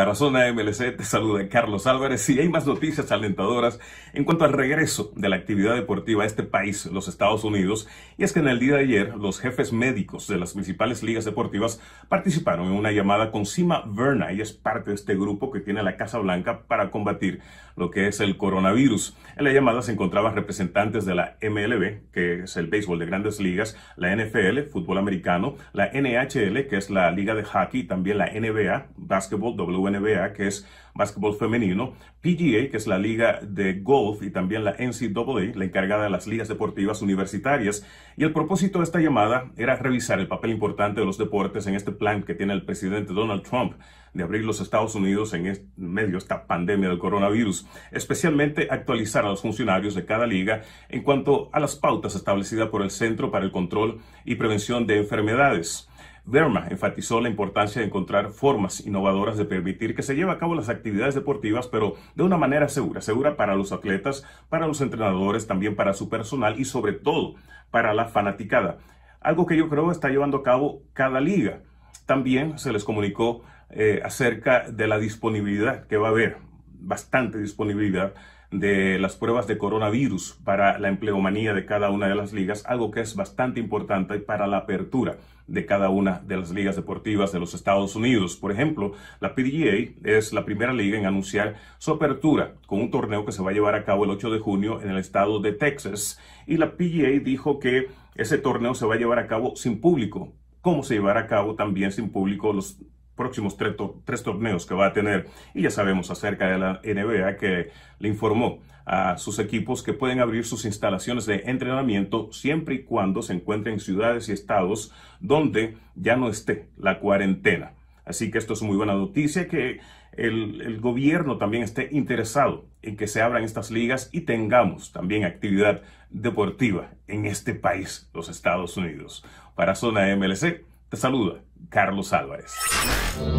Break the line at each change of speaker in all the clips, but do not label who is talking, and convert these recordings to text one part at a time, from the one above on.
Para Zona MLC te saluda Carlos Álvarez y hay más noticias alentadoras en cuanto al regreso de la actividad deportiva a este país, los Estados Unidos, y es que en el día de ayer los jefes médicos de las principales ligas deportivas participaron en una llamada con Sima Verna, y es parte de este grupo que tiene la Casa Blanca para combatir lo que es el coronavirus. En la llamada se encontraban representantes de la MLB, que es el béisbol de grandes ligas, la NFL, fútbol americano, la NHL, que es la liga de hockey, también la NBA, básquetbol, WNBA, NBA, que es básquetbol femenino, PGA, que es la liga de golf, y también la NCAA, la encargada de las ligas deportivas universitarias. Y el propósito de esta llamada era revisar el papel importante de los deportes en este plan que tiene el presidente Donald Trump de abrir los Estados Unidos en medio de esta pandemia del coronavirus, especialmente actualizar a los funcionarios de cada liga en cuanto a las pautas establecidas por el Centro para el Control y Prevención de Enfermedades. Verma enfatizó la importancia de encontrar formas innovadoras de permitir que se lleve a cabo las actividades deportivas, pero de una manera segura, segura para los atletas, para los entrenadores, también para su personal y sobre todo para la fanaticada. Algo que yo creo está llevando a cabo cada liga. También se les comunicó eh, acerca de la disponibilidad que va a haber bastante disponibilidad de las pruebas de coronavirus para la empleomanía de cada una de las ligas, algo que es bastante importante para la apertura de cada una de las ligas deportivas de los Estados Unidos. Por ejemplo, la PGA es la primera liga en anunciar su apertura con un torneo que se va a llevar a cabo el 8 de junio en el estado de Texas y la PGA dijo que ese torneo se va a llevar a cabo sin público. ¿Cómo se llevará a cabo también sin público los próximos tres, torneos que va a tener. Y ya sabemos acerca de la NBA que le informó a sus equipos que pueden abrir sus instalaciones de entrenamiento siempre y cuando se encuentren ciudades y estados donde ya no esté la cuarentena. Así que esto es muy buena noticia que el gobierno también esté interesado en que se abran estas ligas y tengamos también actividad deportiva en este país, los Estados Unidos. Para Zona MLC, te saluda Carlos Álvarez.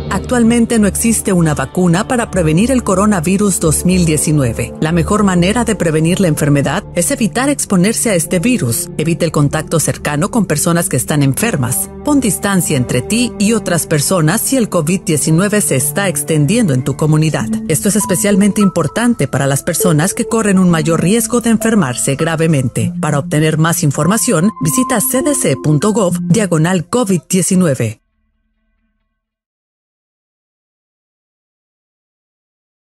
Actualmente no existe una vacuna para prevenir el coronavirus 2019. La mejor manera de prevenir la enfermedad es evitar exponerse a este virus. Evite el contacto cercano con personas que están enfermas. Pon distancia entre ti y otras personas si el COVID-19 se está extendiendo en tu comunidad. Esto es especialmente importante para las personas que corren un mayor riesgo de enfermarse gravemente. Para obtener más información, visita cdc.gov diagonal COVID-19.